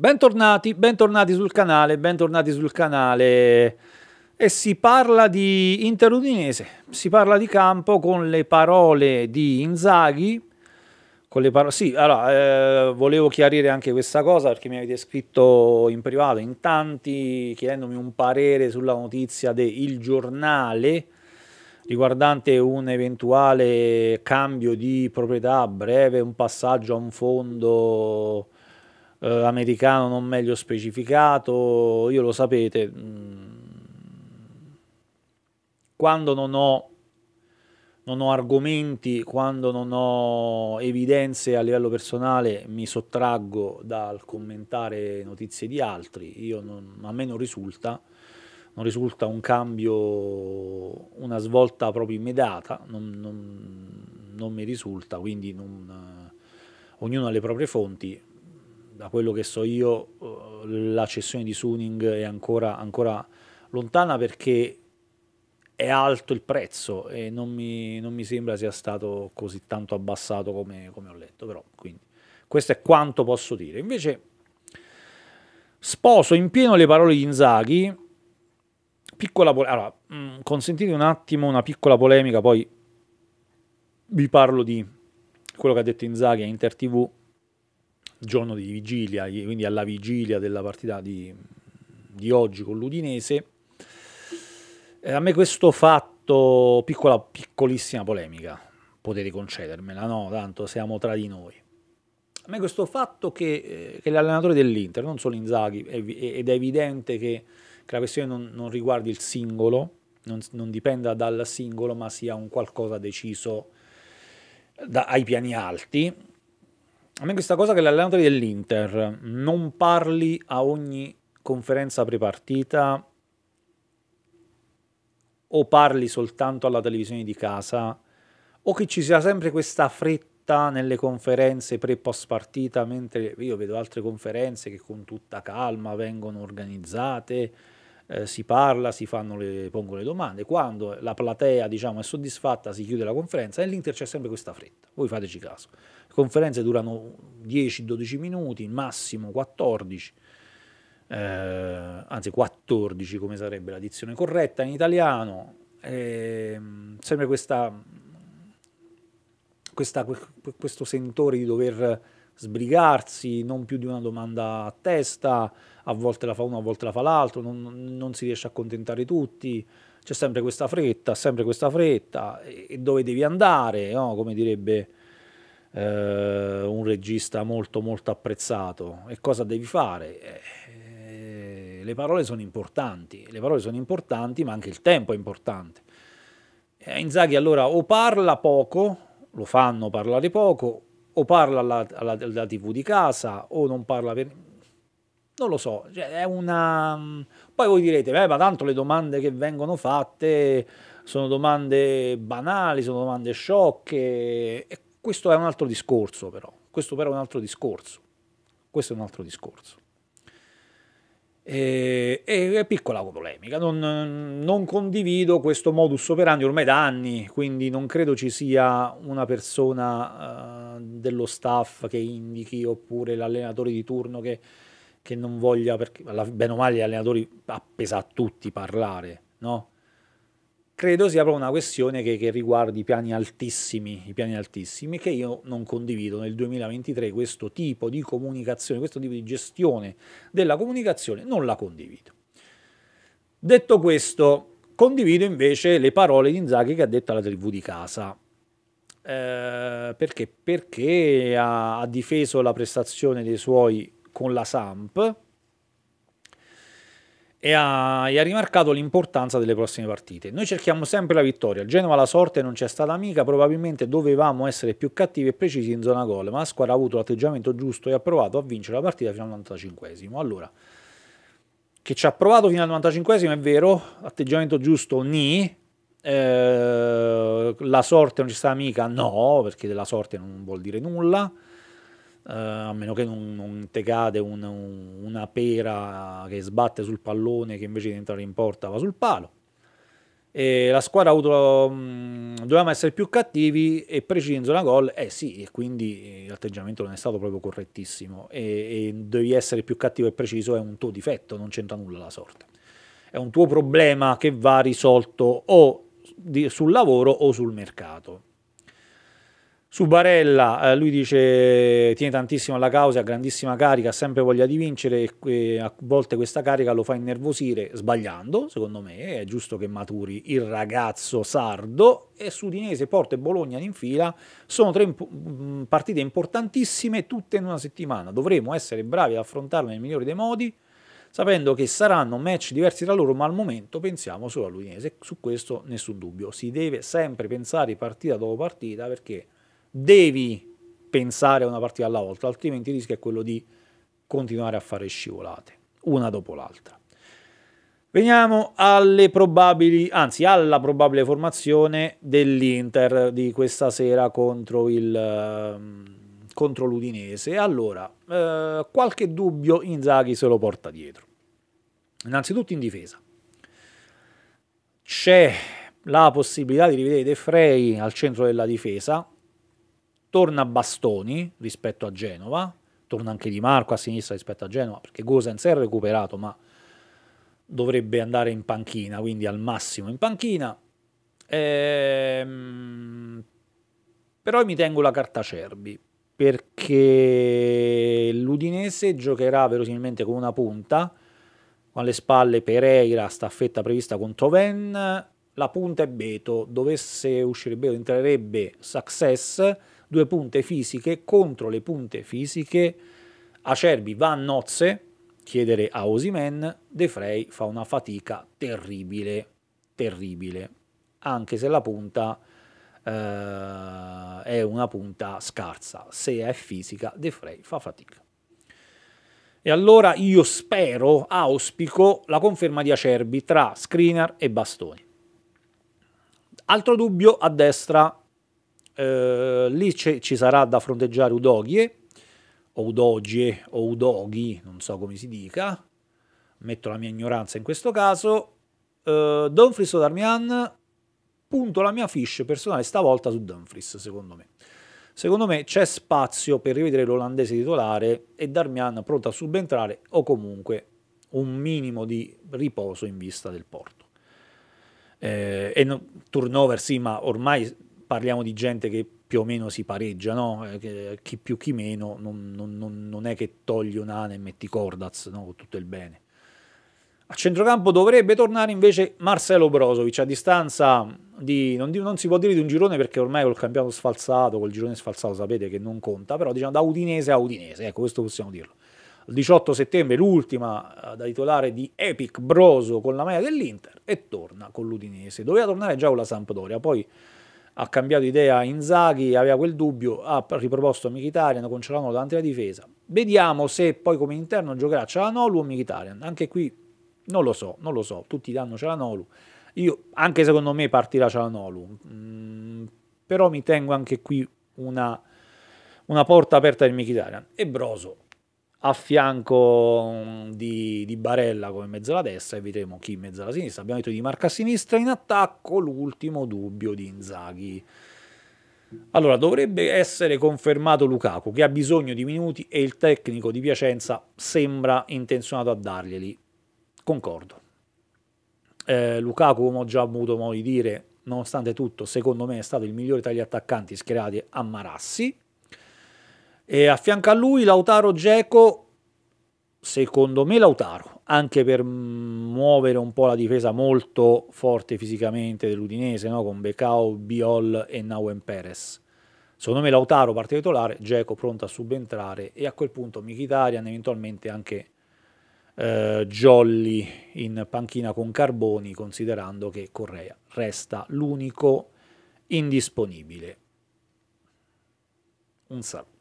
Bentornati, bentornati sul canale, bentornati sul canale e si parla di Interudinese, si parla di campo con le parole di Inzaghi, con le parole... sì, allora eh, volevo chiarire anche questa cosa perché mi avete scritto in privato in tanti chiedendomi un parere sulla notizia del giornale riguardante un eventuale cambio di proprietà breve, un passaggio a un fondo eh, americano non meglio specificato, io lo sapete, mm, quando non ho, non ho argomenti, quando non ho evidenze a livello personale mi sottraggo dal commentare notizie di altri, non, a me non risulta non risulta un cambio, una svolta proprio immediata, non, non, non mi risulta, quindi non, eh, ognuno ha le proprie fonti, da quello che so io eh, la cessione di Suning è ancora, ancora lontana perché è alto il prezzo e non mi, non mi sembra sia stato così tanto abbassato come, come ho letto, però quindi questo è quanto posso dire. Invece sposo in pieno le parole di Inzaghi, piccola allora, mm, consentite un attimo una piccola polemica, poi vi parlo di quello che ha detto Inzaghi a Inter TV giorno di vigilia, quindi alla vigilia della partita di, di oggi con l'Udinese. Eh, a me questo fatto, piccola, piccolissima polemica, potete concedermela, no? Tanto siamo tra di noi. A me questo fatto che, eh, che l'allenatore dell'Inter, non solo Inzaghi, ed è evidente che, che la questione non, non, riguardi il singolo, non, non, dipenda dal singolo, ma sia un qualcosa deciso eh, da, ai piani alti, a me questa cosa che l'allenatore dell'Inter non parli a ogni conferenza prepartita o parli soltanto alla televisione di casa o che ci sia sempre questa fretta nelle conferenze pre post partita mentre io vedo altre conferenze che con tutta calma vengono organizzate eh, si parla, si fanno le, pongono le domande quando la platea diciamo, è soddisfatta si chiude la conferenza e l'Inter c'è sempre questa fretta voi fateci caso conferenze durano 10-12 minuti, massimo 14, eh, anzi 14 come sarebbe la dizione corretta in italiano, eh, sempre questa, questa, questo sentore di dover sbrigarsi, non più di una domanda a testa, a volte la fa uno, a volte la fa l'altro, non, non si riesce a contentare tutti, c'è sempre questa fretta, sempre questa fretta, e, e dove devi andare, no? come direbbe eh, un regista molto molto apprezzato e cosa devi fare? Eh, le parole sono importanti, le parole sono importanti ma anche il tempo è importante. Eh, Inzaghi allora o parla poco, lo fanno parlare poco, o parla alla, alla, alla tv di casa o non parla per... Non lo so, cioè, è una... Poi voi direte, beh, ma tanto le domande che vengono fatte sono domande banali, sono domande sciocche. E questo è un altro discorso però, questo però è un altro discorso, questo è un altro discorso. E, e piccola polemica, non, non condivido questo modus operandi ormai da anni, quindi non credo ci sia una persona uh, dello staff che indichi oppure l'allenatore di turno che, che non voglia, perché bene o male gli allenatori appesa a tutti parlare, no? credo sia proprio una questione che, che riguardi i piani altissimi, i piani altissimi che io non condivido nel 2023 questo tipo di comunicazione, questo tipo di gestione della comunicazione non la condivido. Detto questo, condivido invece le parole di Inzaghi che ha detto alla TV di casa. Eh, perché? Perché ha, ha difeso la prestazione dei suoi con la Samp, e ha, e ha, rimarcato l'importanza delle prossime partite. Noi cerchiamo sempre la vittoria, al Genova la sorte non c'è stata mica, probabilmente dovevamo essere più cattivi e precisi in zona gol, ma la squadra ha avuto l'atteggiamento giusto e ha provato a vincere la partita fino al 95 Allora, che ci ha provato fino al 95 è vero, atteggiamento giusto ni, eh, la sorte non c'è stata mica no, perché della sorte non vuol dire nulla, Uh, a meno che non, non te cade un, un, una pera che sbatte sul pallone che invece di entrare in porta va sul palo. E la squadra avuto, mh, mm, dovevamo essere più cattivi e precisi in zona gol, eh sì, e quindi eh, l'atteggiamento non è stato proprio correttissimo e, e devi essere più cattivo e preciso, è un tuo difetto, non c'entra nulla la sorte. È un tuo problema che va risolto o di, sul lavoro o sul mercato su Barella, eh, lui dice: Tiene tantissimo alla causa, ha grandissima carica, ha sempre voglia di vincere. E, a volte questa carica lo fa innervosire, sbagliando. Secondo me è giusto che maturi il ragazzo sardo. E su Udinese, Porto e Bologna in fila sono tre imp mm, partite importantissime, tutte in una settimana. Dovremo essere bravi ad affrontarle nel migliore dei modi, sapendo che saranno match diversi tra loro. Ma al momento pensiamo solo all'Udinese. Su questo, nessun dubbio. Si deve sempre pensare partita dopo partita perché devi pensare a una partita alla volta, altrimenti il rischio è quello di continuare a fare scivolate, una dopo l'altra. Veniamo alle probabili, anzi alla probabile formazione dell'Inter di questa sera contro, il, ehm, contro l'Udinese. Allora, eh, qualche dubbio Inzaghi se lo porta dietro. Innanzitutto in difesa. C'è la possibilità di rivedere De Frey al centro della difesa, torna Bastoni rispetto a Genova, torna anche Di Marco a sinistra rispetto a Genova, perché Gosens è recuperato ma dovrebbe andare in panchina, quindi al massimo in panchina. Ehm, però mi tengo la carta Cerbi, perché l'Udinese giocherà verosimilmente con una punta, con alle spalle Pereira, staffetta prevista contro Toven, la punta è Beto, dovesse uscire Beto entrerebbe Success, due punte fisiche contro le punte fisiche, Acerbi va a nozze, chiedere a Osimen, De Frey fa una fatica terribile, terribile, anche se la punta eh, è una punta scarsa, se è fisica De Frey fa fatica. E allora io spero, auspico la conferma di Acerbi tra Screener e Bastoni. Altro dubbio a destra eh, lì ci sarà da fronteggiare Udogie o Udogie, o Udoghi, non so come si dica, metto la mia ignoranza in questo caso, eh, Dumfries o Darmian, punto la mia fish personale stavolta su Dumfries, secondo me. Secondo me c'è spazio per rivedere l'olandese titolare e Darmian pronto a subentrare o comunque un minimo di riposo in vista del Porto. Eh, e no, turnover sì, ma ormai parliamo di gente che più o meno si pareggia, no? Eh, chi più chi meno, non, non, non, è che togli Onana e metti Cordaz, no? con tutto il bene. A centrocampo dovrebbe tornare invece Marcelo Brozovic a distanza di non, di non, si può dire di un girone perché ormai col campionato sfalsato, col girone sfalsato sapete che non conta, però diciamo da Udinese a Udinese, ecco questo possiamo dirlo. Il 18 settembre l'ultima eh, da titolare di Epic Broso con la maglia dell'Inter e torna con l'Udinese. Doveva tornare già con la Sampdoria, poi ha cambiato idea Inzaghi, aveva quel dubbio, ha riproposto Mkhitaryan con Cialanoglu davanti alla difesa. Vediamo se poi come interno giocherà Cialanoglu o Mkhitaryan. Anche qui non lo so, non lo so, tutti danno Cialanoglu. Io, anche secondo me partirà Cialanoglu, mm, però mi tengo anche qui una, una porta aperta del Mkhitaryan. E Broso, a fianco mm, di, di, Barella come mezzo alla destra e vedremo chi mezzo alla sinistra. Abbiamo detto di marca a sinistra in attacco, l'ultimo dubbio di Inzaghi. Allora, dovrebbe essere confermato Lukaku, che ha bisogno di minuti e il tecnico di Piacenza sembra intenzionato a darglieli. Concordo. Eh, Lukaku, come ho già avuto modo di dire, nonostante tutto, secondo me è stato il migliore tra gli attaccanti schierati a Marassi e a fianco a lui Lautaro Geco, secondo me Lautaro, anche per muovere un po' la difesa molto forte fisicamente dell'Udinese, no? con Becao, Biol e Nauen Perez. Secondo me Lautaro parte titolare, Geco pronto a subentrare e a quel punto Michitarian eventualmente anche eh, Jolly in panchina con Carboni, considerando che Correa resta l'unico indisponibile. Un saluto.